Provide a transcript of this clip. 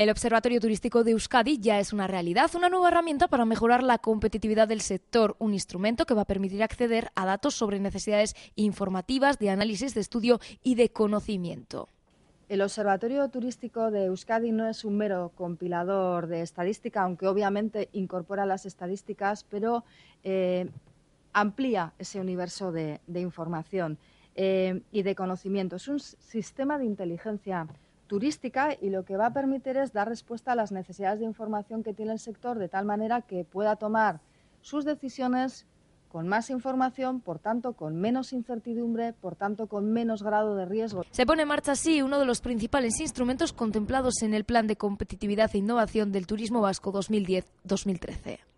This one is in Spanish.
El Observatorio Turístico de Euskadi ya es una realidad, una nueva herramienta para mejorar la competitividad del sector, un instrumento que va a permitir acceder a datos sobre necesidades informativas, de análisis, de estudio y de conocimiento. El Observatorio Turístico de Euskadi no es un mero compilador de estadística, aunque obviamente incorpora las estadísticas, pero eh, amplía ese universo de, información eh, y de conocimiento. Es un sistema de inteligencia turística y lo que va a permitir es dar respuesta a las necesidades de información que tiene el sector de tal manera que pueda tomar sus decisiones con más información, por tanto con menos incertidumbre, por tanto con menos grado de riesgo. Se pone en marcha así uno de los principales instrumentos contemplados en el Plan de Competitividad e Innovación del Turismo Vasco 2010-2013.